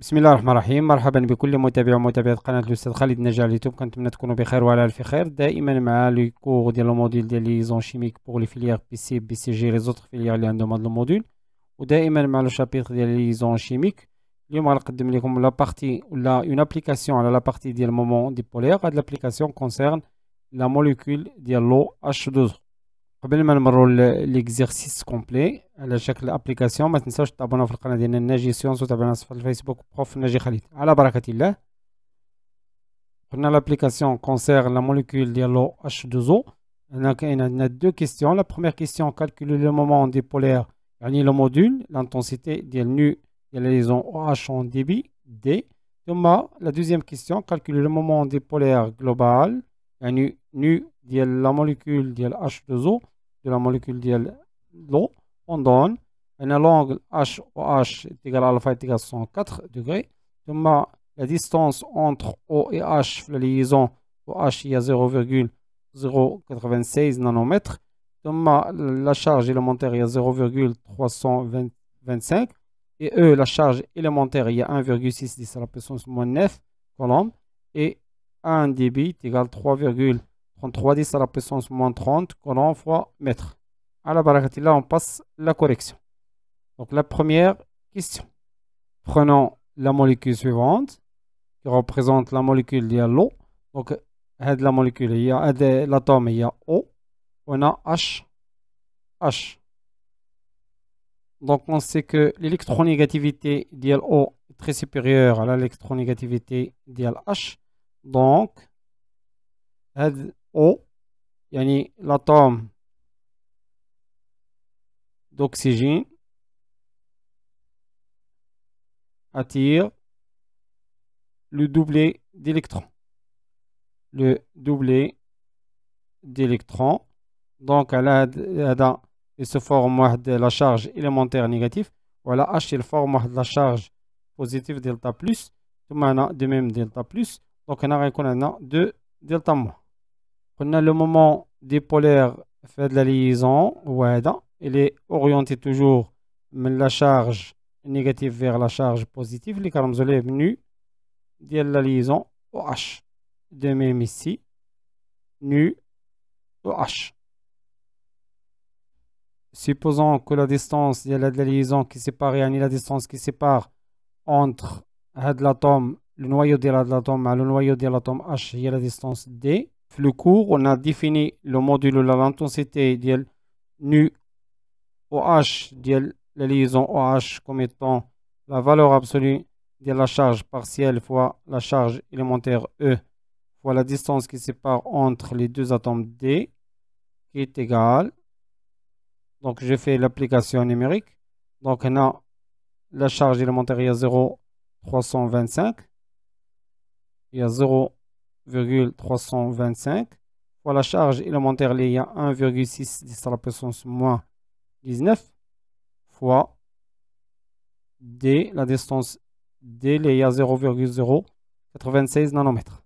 بسم الله الرحمن الرحيم مرحبا بكل متابع ومتابعات قناة الأستاذ خالد نجار اليوتيوب كنتمنى تكونوا بخير وعلى ألف خير دائما مع لي كور ديال الموديل ديال ليزون شيميك بوغ لي فيليير بي سي بي سي جي لي زوتر فيليير اللي عندهم هاد الموديل ودائما مع لو شابيتر ديال ليزون شيميك اليوم غنقدم لكم لا بارتي ولا اون ابليكاسيون على لا بارتي ديال مومون دي بولير هاد لابليكاسيون كونسيرن لا موليكول ديال لو اش 2 Avant de commencer l'exercice complet de chaque application, je vous invite à abonner à la chaîne de Nagy Science ou à abonner à notre site Facebook prof. Nagy Khalid. Au revoir. Pour l'application, on la molécule de l'eau H2O. On a deux questions. La première question, calculez le moment d'épaulére, c'est-à-dire le module, l'intensité de l'eau, et la liaison OH en débit, D. La deuxième question, calculez le moment d'épaulére global, cest global, la molécule ديال H2O de la molécule de l'eau on donne un angle HOH est égal à alpha est égal à 104 degrés la distance entre O et H la liaison OH il y a 0,096 nanomètres la charge élémentaire il y a 0,325 et E la charge élémentaire il y a 1,6 à la puissance moins 9 et et 1 débit égale 3,33 à la puissance moins 30 m fois mètre. À la barre là, on passe la correction. Donc, la première question. Prenons la molécule suivante, qui représente la molécule de l'eau. Donc, la molécule, il y a l'atome, il y a O. On a H. H. Donc, on sait que l'électronégativité O est très supérieure à l'électronégativité l'H. Donc O l'atome d'oxygène attire le doublé d'électrons. Le doublé d'électrons. Donc, il se forme de la charge élémentaire négative. Voilà, H, il forme de la charge positive delta plus. De même delta plus. Donc, on a maintenant 2 delta moins. On a le moment dipolaire fait de la liaison. Il est orienté toujours mais la charge négative vers la charge positive. Les carmes sont de la liaison OH. De même ici, nu OH. Supposons que la distance de la liaison qui sépare, la distance qui sépare entre l'atome le noyau de l'atome à hein, le noyau de l'atome H, et la distance D. Le cours, on a défini le module de l'intensité de nu OH, de la liaison OH comme étant la valeur absolue de la charge partielle fois la charge élémentaire E fois la distance qui sépare entre les deux atomes D qui est égale. Donc, je fais l'application numérique. Donc, on a la charge élémentaire, 0,325 il y a 0,325 fois la charge élémentaire il y a 1,6 10 à la puissance moins 19 fois d la distance d il y a 0,096 nanomètres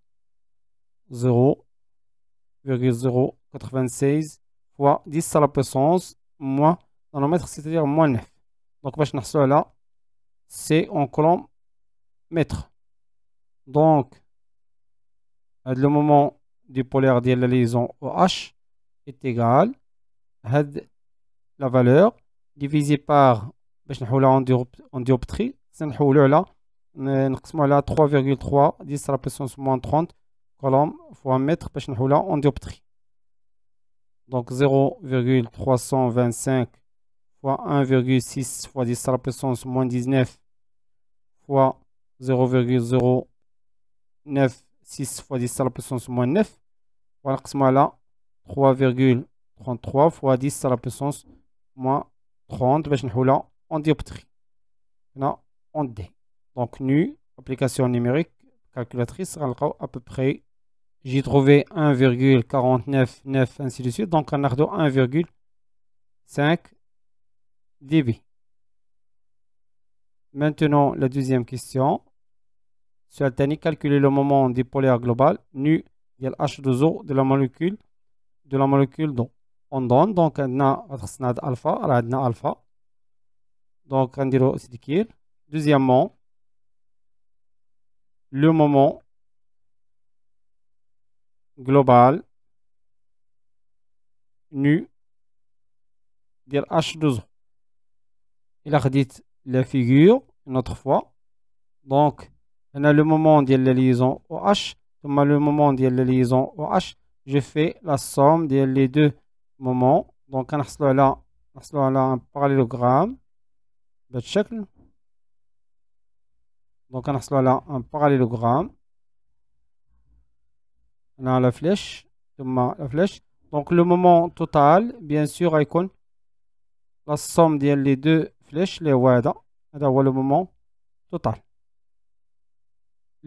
0,096 fois 10 à la puissance moins nanomètres c'est-à-dire moins 9 donc باش نحصلوا là, c'est en colonne mètre donc le moment du polaire de la liaison OH est égal à la valeur divisée par en dioptrie, c'est là, nous 3,3 10 à la puissance moins 30 colombes fois mètre en dioptrie. Donc 0,325 fois 1,6 fois 10 à la puissance moins 19 fois 0,09 6 fois 10 à la puissance moins 9. ونقسمها là 3,33 fois 10 à la puissance moins 30 en dioptrie. Maintenant, en D. Donc nu, application numérique, calculatrice, à peu près j'ai trouvé 1,499 ainsi de suite donc on a 1,5 dB maintenant la deuxième question السؤال الثاني calculer le moment dipolaire global nu ديال H2O de la molécule de la molécule dont on donne donc عندنا alpha, alpha الفا راه عندنا الفا on غنديرو تذكير Deuxièmement, le moment global nu H2O a redit la figure une autre fois donc on a le moment de la liaison OH, on a le moment de la liaison OH. Je fais la somme des deux moments. Donc, on a là, un parallélogramme Donc, on a un parallélogramme. On a la flèche, la flèche. Donc, le moment total, bien sûr, icon. la somme des deux flèches, les wada. C'est hein, le moment total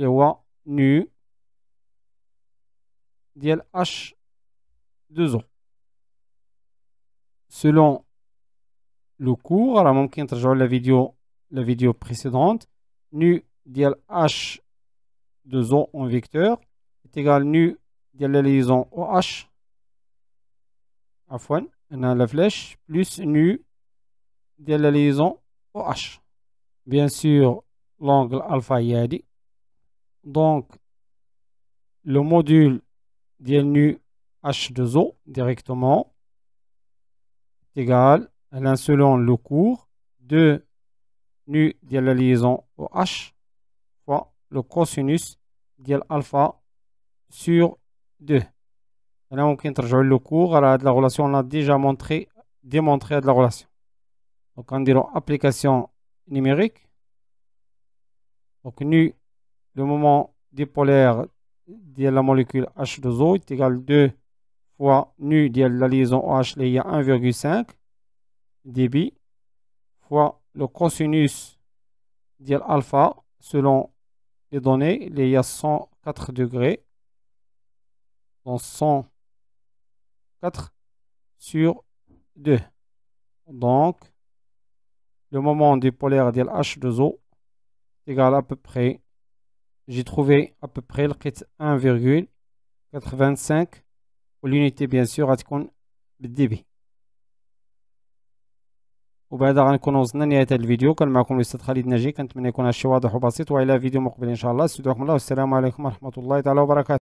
roi nu dlh2 o selon le cours à la même qui la vidéo la précédente nu dia h 2 o en vecteur est égal nu de la liaison au h la plus nu de la liaison h bien sûr l'angle alpha yadi a dit donc, le module nu H2O directement est égal à selon le cours de nu de la liaison OH fois le cosinus de alpha sur 2. Et là, on peut le cours à la relation, on l'a déjà montré, démontré à la relation. Donc, on dit application numérique. Donc, nu le moment dipolaire de la molécule H2O est égal à 2 fois nu de la liaison OH, il 1,5 débit fois le cosinus de alpha selon les données, il y 104 degrés dans 104 sur 2. Donc, le moment dipolaire de H2O est égal à peu près j'ai trouvé à peu près لقيت 1,85 واليونيتي بيان سور غتكون بالديبي وبهذا غنكون وصلنا لنهايه هذا الفيديو كان معكم الاستاذ خالد نجي كنتمنى يكون هادشي واضح وبسيط والى فيديو مقبل ان شاء الله استودعكم الله والسلام عليكم ورحمه الله تعالى وبركاته